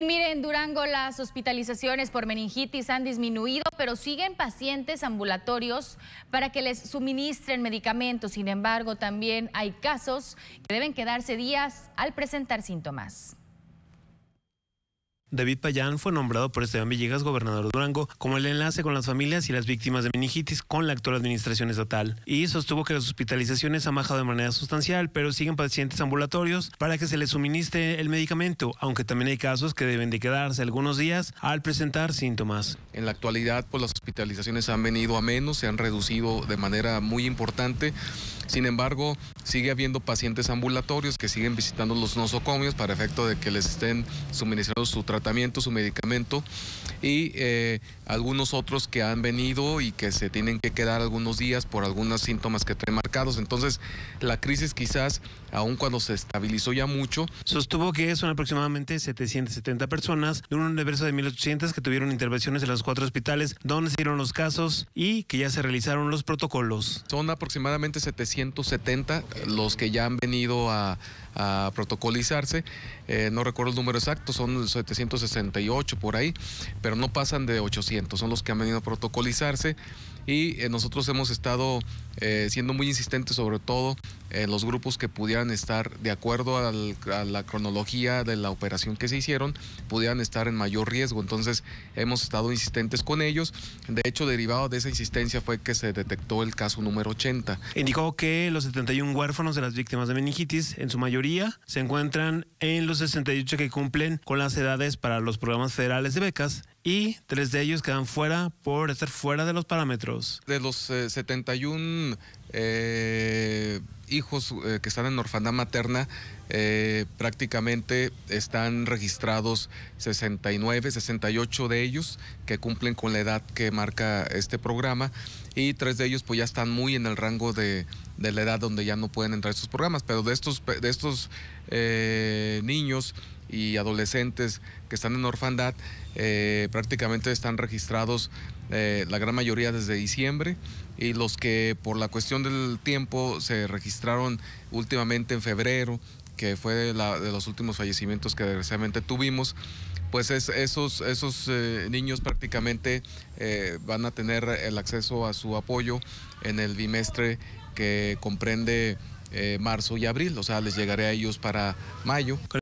Miren en Durango las hospitalizaciones por meningitis han disminuido, pero siguen pacientes ambulatorios para que les suministren medicamentos. Sin embargo, también hay casos que deben quedarse días al presentar síntomas. David Payán fue nombrado por Esteban Villegas, gobernador Durango, como el enlace con las familias y las víctimas de meningitis con la actual administración estatal, y sostuvo que las hospitalizaciones han bajado de manera sustancial, pero siguen pacientes ambulatorios para que se les suministre el medicamento, aunque también hay casos que deben de quedarse algunos días al presentar síntomas. En la actualidad, pues las hospitalizaciones han venido a menos, se han reducido de manera muy importante. Sin embargo, sigue habiendo pacientes ambulatorios que siguen visitando los nosocomios para efecto de que les estén suministrando su tratamiento, su medicamento y eh, algunos otros que han venido y que se tienen que quedar algunos días por algunos síntomas que traen marcados. Entonces, la crisis quizás, aun cuando se estabilizó ya mucho. Sostuvo que son aproximadamente 770 personas de un universo de 1.800 que tuvieron intervenciones en los cuatro hospitales donde se dieron los casos y que ya se realizaron los protocolos. Son aproximadamente 700 170 los que ya han venido a, protocolizarse. Eh, no recuerdo el número exacto, son 768 por ahí, pero no pasan de 800, son los que han venido a protocolizarse. Y eh, nosotros hemos estado eh, siendo muy insistentes sobre todo eh, los grupos que pudieran estar, de acuerdo a la cronología de la operación que se hicieron, pudieran estar en mayor riesgo. Entonces hemos estado insistentes con ellos. De hecho, derivado de esa insistencia fue que se detectó el caso número 80. Indicó que los 71 huérfanos de las víctimas de meningitis, en su mayoría, se encuentran en los 68 que cumplen con las edades para los programas federales de becas y tres de ellos quedan fuera por estar fuera de los parámetros. De los 71... Eh, eh hijos eh, que están en orfandad materna, eh, prácticamente están registrados 69, 68 de ellos que cumplen con la edad que marca este programa y tres de ellos pues ya están muy en el rango de, la edad donde ya no pueden entrar a estos programas, pero de estos, de estos eh, niños y adolescentes que están en orfandad, eh, prácticamente están registrados eh, la gran mayoría desde diciembre y los que por la cuestión del tiempo se registraron últimamente en febrero, que fue de los últimos fallecimientos que desgraciadamente tuvimos, pues es, esos, esos eh, niños prácticamente eh, van a tener el acceso a su apoyo en el bimestre que comprende eh, marzo y abril, o sea, les llegaré a ellos para mayo.